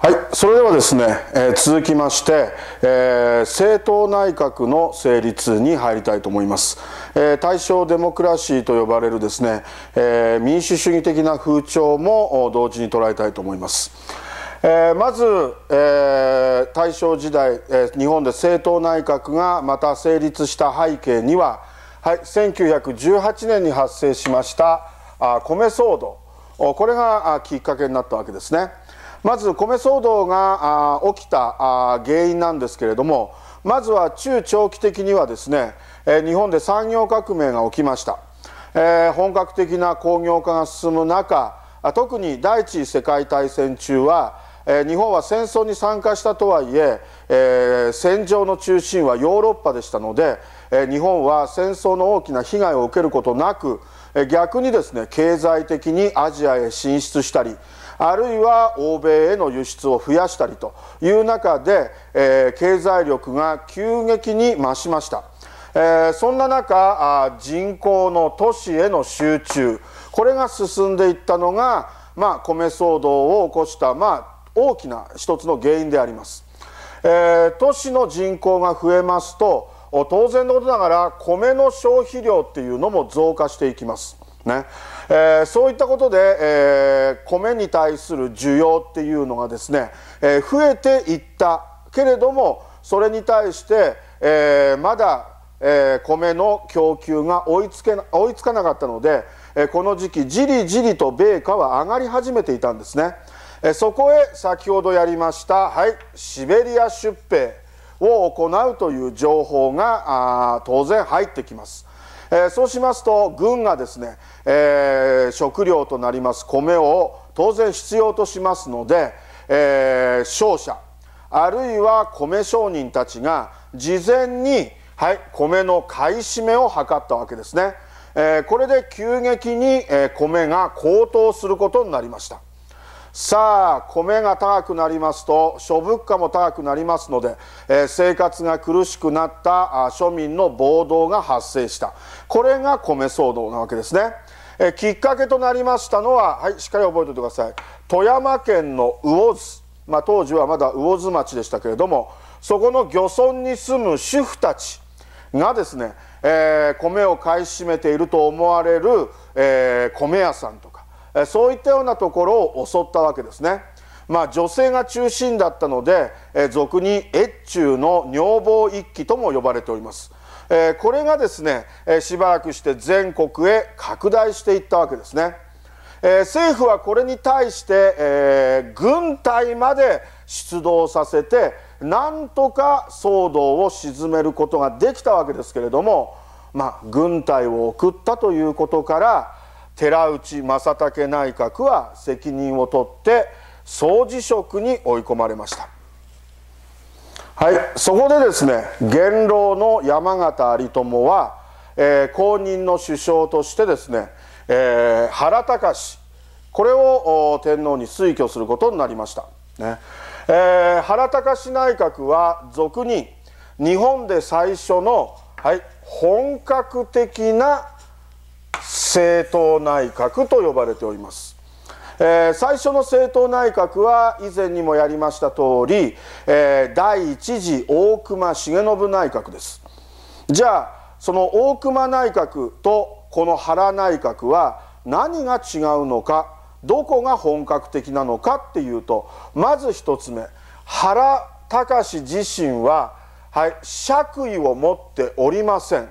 はい、それではですね、えー、続きまして、えー、政党内閣の成立に入りたいと思います、えー、大正デモクラシーと呼ばれるですね、え民主主義的な風潮も同時に捉えたいと思います、えまず、え大正時代、え日本で政党内閣がまた成立した背景には、はい、1918年に発生しましたあ米騒動これがきっかけになったわけですねまず米騒動が起きた原因なんですけれどもまずは中長期的にはですね日本で産業革命が起きました、本格的な工業化が進む中特に第一次世界大戦中は日本は戦争に参加したとはいええー、戦場の中心はヨーロッパでしたので、えー、日本は戦争の大きな被害を受けることなく、えー、逆にですね経済的にアジアへ進出したり、あるいは欧米への輸出を増やしたりという中で、えー、経済力が急激に増しました。えー、そんな中人口の都市への集中これが進んでいったのが、まあ、米騒動を起こした、まあ、大きな一つの原因であります、えー、都市の人口が増えますと当然のことながら米の消費量っていうのも増加していきますねえー、そういったことで、えー、米に対する需要っていうのがですね、えー、増えていったけれどもそれに対して、えまだえー、米の供給が追いつけ追いつかなかったので、えー、この時期じりじりと米価は上がり始めていたんですね、えー、そこへ先ほどやりました、はい、シベリア出兵を行うという情報があ当然入ってきますえー、そうしますと軍がですね、えー、食料となります米を当然必要としますので、えー、商社あるいは米商人たちが事前に、はい、米の買い占めを図ったわけですね、えー、これで急激に、え米が高騰することになりましたさあ米が高くなりますと諸物価も高くなりますので、えー、生活が苦しくなったあ庶民の暴動が発生したこれが米騒動なわけですね、えー、きっかけとなりましたのは、はい、しっかり覚えておいてください富山県の魚津、まあ、当時はまだ魚津町でしたけれどもそこの漁村に住む主婦たちがですね、えー、米を買い占めていると思われる、えー、米屋さんとかそういったようなところを襲ったわけですね。まあ、女性が中心だったので、え俗に越中の女房一揆とも呼ばれております。えこれがですね、えしばらくして全国へ拡大していったわけですね。え政府はこれに対して、え軍隊まで出動させてなんとか騒動を鎮めることができたわけですけれども、まあ、軍隊を送ったということから寺内正武内閣は責任を取って総辞職に追い込まれましたはいそこでですね元老の山形有朋は、えー、公の首相としてですね、えー、原隆これを天皇に推挙することになりました、ねえー、原隆内閣は俗に日本で最初の、はい、本格的な政党内閣と呼ばれております。えー、最初の政党内閣は以前にもやりました通り、えー、第一次大隈重信内閣ですじゃあその大隈内閣とこの原内閣は何が違うのかどこが本格的なのかっていうとまず1つ目原隆自身は、はい、爵位を持っておりません。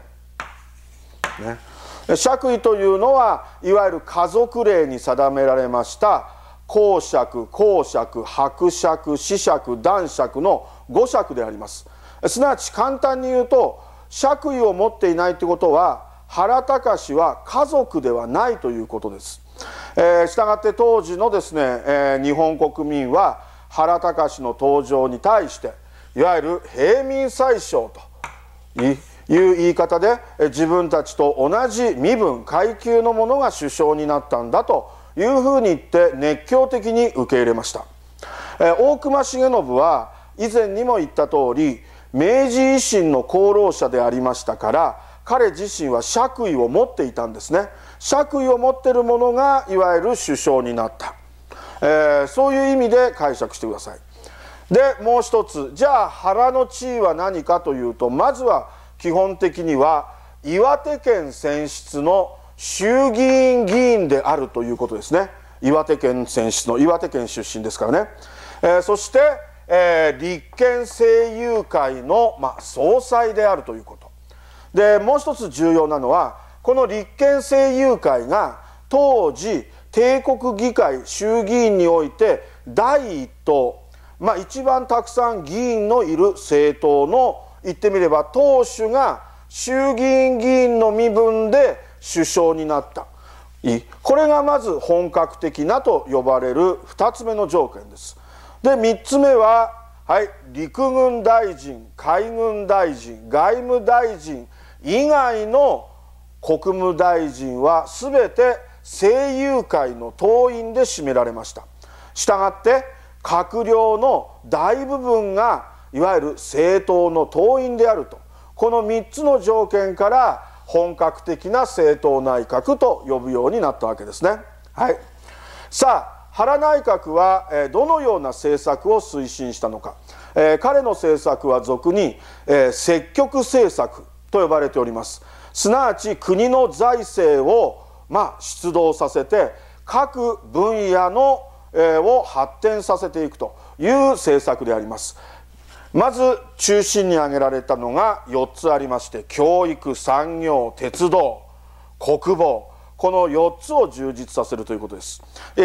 ね爵位というのはいわゆる家族令に定められました公爵公爵伯爵子爵男爵の五爵でありますすなわち簡単に言うと爵位を持っていないということは原隆は家族ではないということです、えー、したがって当時のですね、えー、日本国民は原隆の登場に対していわゆる平民宰相という言い方で自分たちと同じ身分階級の者が首相になったんだというふうに言って熱狂的に受け入れました、え大隈重信は以前にも言った通り明治維新の功労者でありましたから彼自身は爵位を持っていたんですね爵位を持ってる者がいわゆる首相になった、えー、そういう意味で解釈してくださいでもう一つじゃあ腹の地位は何かというとまずは基本的には岩手県選出の衆議院議員であるということですね岩手県選出の岩手県出身ですからね、えー、そして、えー、立憲政友会の、まあ、総裁であるということでもう一つ重要なのはこの立憲政友会が当時帝国議会衆議院において第一党、まあ、一番たくさん議員のいる政党の言ってみれば党首が衆議院議員の身分で首相になったこれがまず本格的なと呼ばれる2つ目の条件です。で3つ目は、はい、陸軍大臣海軍大臣外務大臣以外の国務大臣は全て声友会の党員で占められました。したがって閣僚の大部分がいわゆる政党の党員であるとこの3つの条件から本格的な政党内閣と呼ぶようになったわけですね。はい、さあ原内閣はどのような政策を推進したのか、えー、彼の政策は俗に、えー、積極政策と呼ばれておりますすなわち国の財政を、まあ、出動させて各分野の、えー、を発展させていくという政策でありますまず中心に挙げられたのが4つありまして教育産業鉄道国防この4つを充実させるということです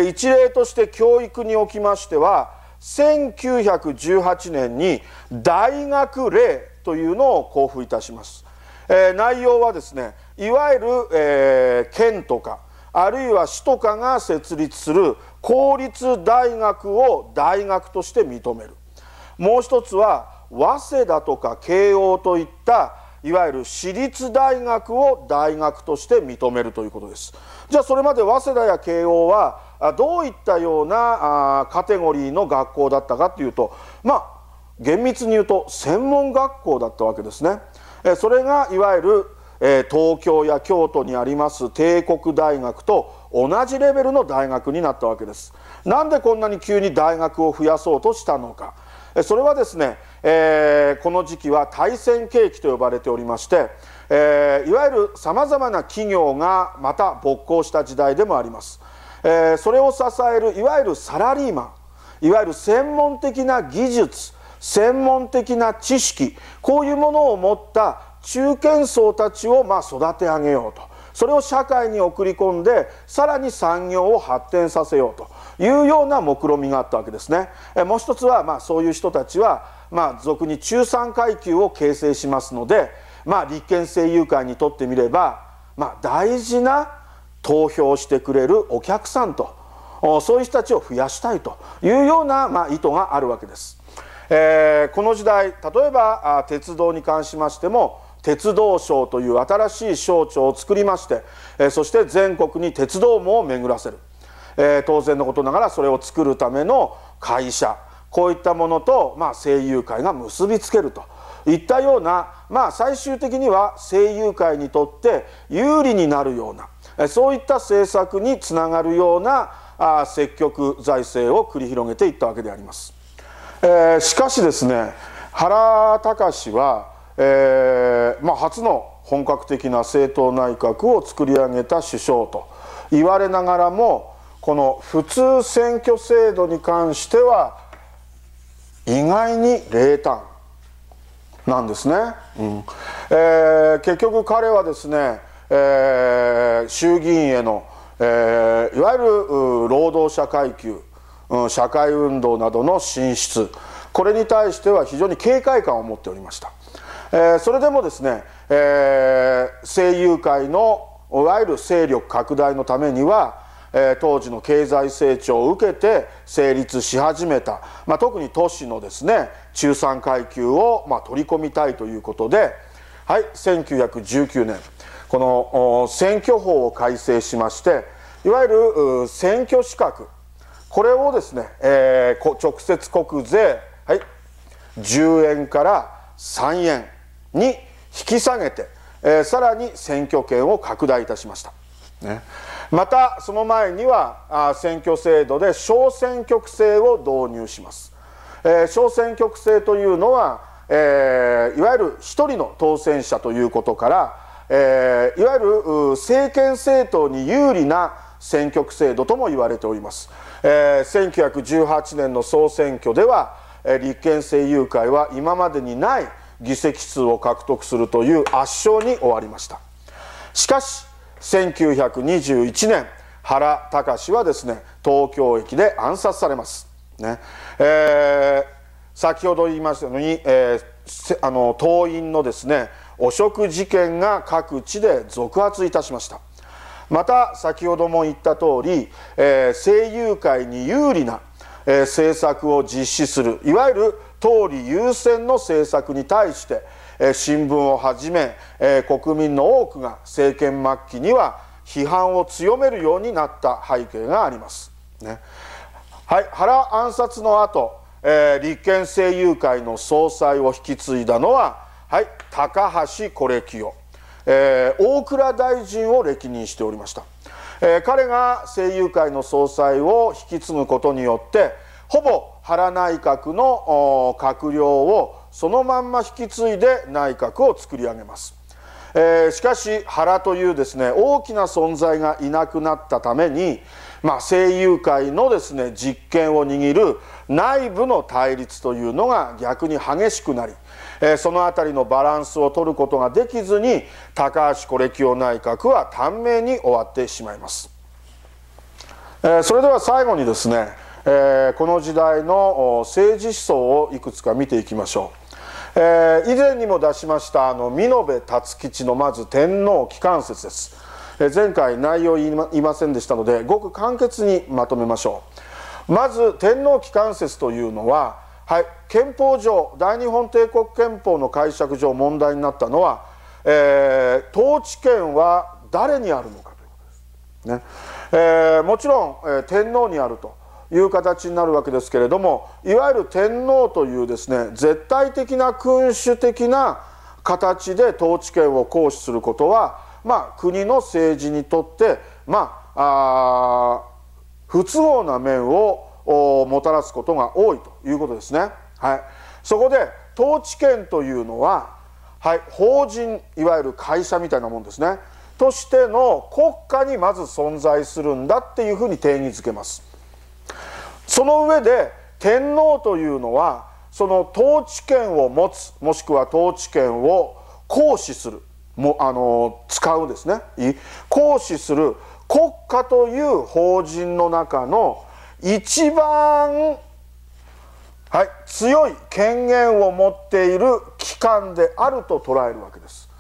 一例として教育におきましては1918年に大学令というのを交付いたします、えー、内容はですねいわゆる、えー、県とかあるいは市とかが設立する公立大学を大学として認めるもう一つは早稲田とか慶応といったいわゆる私立大学を大学として認めるということですじゃあそれまで早稲田や慶応はどういったようなカテゴリーの学校だったかというとまあ厳密に言うと専門学校だったわけですねそれがいわゆる東京や京都にあります帝国大学と同じレベルの大学になったわけですなんでこんなに急に大学を増やそうとしたのかそれはですね、えー、この時期は対戦景気と呼ばれておりまして、えー、いわゆるさまざまな企業がまた勃興した時代でもあります、えー、それを支えるいわゆるサラリーマンいわゆる専門的な技術専門的な知識こういうものを持った中堅層たちをま育て上げようとそれを社会に送り込んでさらに産業を発展させようというような目論見があったわけですね。えもう一つは、まあ、そういう人たちは、まあ、俗に中産階級を形成しますので、まあ、立憲政友会にとってみれば、まあ、大事な投票してくれるお客さんとそういう人たちを増やしたいというような、まあ、意図があるわけです。えー、この時代例えば鉄道に関しましても鉄道省という新しい省庁を作りまして、えそして全国に鉄道網を巡らせるえー、当然のことながらそれを作るための会社こういったものと、まあ、声優界が結びつけるといったような、まあ、最終的には声優界にとって有利になるようなそういった政策につながるようなあ積極財政を繰り広げていったわけであります。えー、しかしですね原隆は、えーまあ、初の本格的な政党内閣を作り上げた首相と言われながらもこの普通選挙制度に関しては意外に冷淡なんですね、うんえー、結局彼はですね、えー、衆議院への、えー、いわゆる労働者階級、うん、社会運動などの進出これに対しては非常に警戒感を持っておりました、えー、それでもですね、えー、声優会のいわゆる勢力拡大のためにはえー、当時の経済成長を受けて成立し始めた、まあ、特に都市のですね中産階級を、まあ、取り込みたいということで、はい、1919年この選挙法を改正しましていわゆる選挙資格これをですね、えー、直接国税、はい、10円から3円に引き下げて、えー、さらに選挙権を拡大いたしました。ねまたその前には選挙制度で小選挙区制を導入します、え小選挙区制というのは、えいわゆる1人の当選者ということから、えいわゆる政権政党に有利な選挙区制度とも言われております、え1918年の総選挙では立憲政友会は今までにない議席数を獲得するという圧勝に終わりましたしかし1921年原隆はですね東京駅で暗殺されます、ねえー、先ほど言いましたように、えー、あの党員のですね汚職事件が各地で続発いたしましたまた先ほども言った通り、えー、声優界に有利な、えー、政策を実施するいわゆる党理優先の政策に対して新聞をはじめ国民の多くが政権末期には批判を強めるようになった背景があります。ねはい、原暗殺の後、えー、立憲政友会の総裁を引き継いだのは、はい、高橋是清、えー、大蔵大臣を歴任しておりました、えー、彼が政友会の総裁を引き継ぐことによってほぼ原内閣の閣僚をそのまんま引き継いで内閣を作り上げます、えー、しかし原というですね大きな存在がいなくなったために、まあ、声優界のですね実権を握る内部の対立というのが逆に激しくなり、えー、その辺りのバランスを取ることができずに高橋惟清内閣は短命に終わってしまいます、えー、それでは最後にですねえー、この時代の政治思想をいくつか見ていきましょう。えー、以前にも出しましたあの美延辰吉のまず天皇機関説です、えー、前回内容言いませんでしたのでごく簡潔にまとめましょうまず天皇機関説というのは、はい、憲法上大日本帝国憲法の解釈上問題になったのは、えー、統治権は誰にあるのかということです、ねえー、もちろん、えー、天皇にあるという形になるわけですけれどもいわゆる天皇というですね絶対的な君主的な形で統治権を行使することは、まあ、国の政治にとって、まあ、あ不都合な面をもたらすことが多いということですね。はい、そこで統治権というのは、はい、法人いわゆる会社みたいなもんですねとしての国家にまず存在するんだっていうふうに定義づけます。その上で天皇というのはその統治権を持つもしくは統治権を行使するもあの使うですね行使する国家という法人の中の一番、はい、強い権限を持っている機関であると捉えるわけです。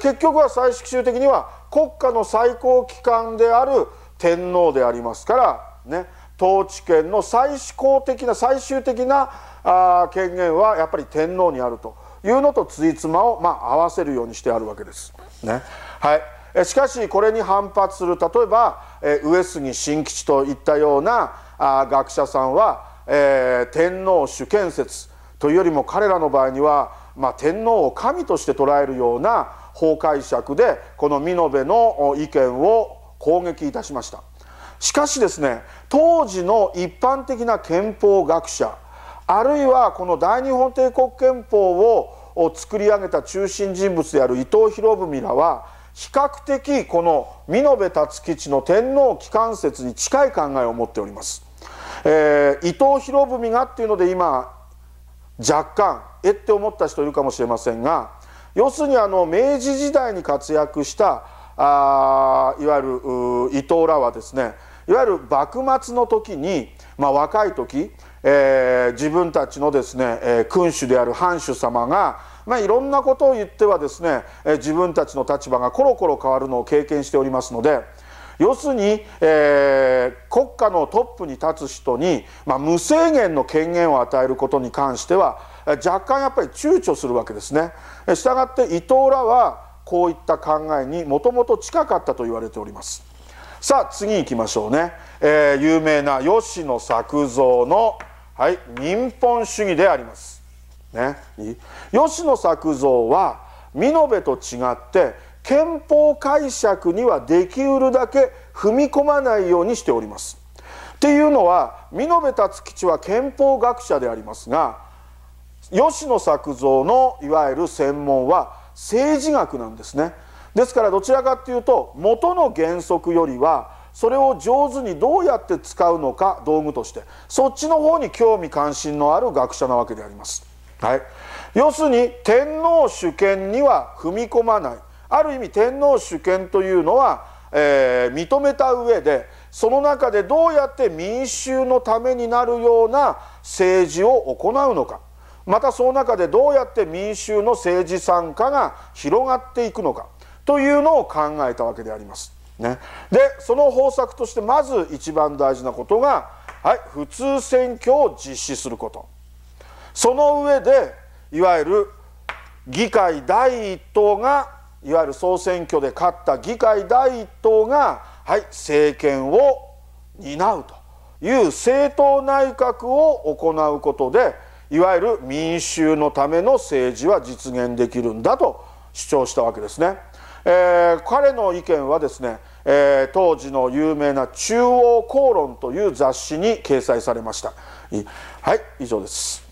結局は最終的には国家の最高機関である天皇でありますからね統治権の最高的な最終的なあ権限はやっぱり天皇にあるというのとついつまをまあ合わせるようにしてあるわけです。ねはい、しかしこれに反発する例えば、え上杉新吉といったようなあ学者さんは、えー、天皇主権説というよりも彼らの場合には、まあ、天皇を神として捉えるような法解釈でこの美濃部の意見を攻撃いたしました。しかしですね当時の一般的な憲法学者あるいはこの大日本帝国憲法を作り上げた中心人物である伊藤博文らは比較的この美濃部辰吉の天皇機関説に近い考えを持っております。えー、伊藤博文がっていうので今若干えって思った人いるかもしれませんが要するにあの明治時代に活躍したあいわゆる伊藤らはですねいわゆる幕末の時に、まあ、若い時、えー、自分たちのですね、えー、君主である藩主様が、まあ、いろんなことを言ってはですね、えー、自分たちの立場がコロコロ変わるのを経験しておりますので要するに、えー、国家のトップに立つ人に、まあ、無制限の権限を与えることに関しては若干やっぱり躊躇するわけですね。したがって伊藤らはこういった考えにもともと近かったと言われております。さあ次行きましょうね、えー、有名な吉野作造の、はい、民本主義であります、ね、吉野作造は美濃部と違って憲法解釈にはできうるだけ踏み込まないようにしております。っていうのは美濃部達吉は憲法学者でありますが吉野作造のいわゆる専門は政治学なんですね。ですからどちらかというと元の原則よりはそれを上手にどうやって使うのか道具としてそっちの方に興味関心のある学者なわけであります。はい、要するに天皇主権には踏み込まないある意味天皇主権というのは、えー、認めた上でその中でどうやって民衆のためになるような政治を行うのかまたその中でどうやって民衆の政治参加が広がっていくのかというのを考えたわけであります。ね、でその方策としてまず一番大事なことが、はい、普通選挙を実施することその上でいわゆる議会第一党がいわゆる総選挙で勝った議会第一党が、はい、政権を担うという政党内閣を行うことでいわゆる民衆のための政治は実現できるんだと主張したわけですね。えー、彼の意見はですね、えー、当時の有名な「中央公論」という雑誌に掲載されましたはい以上です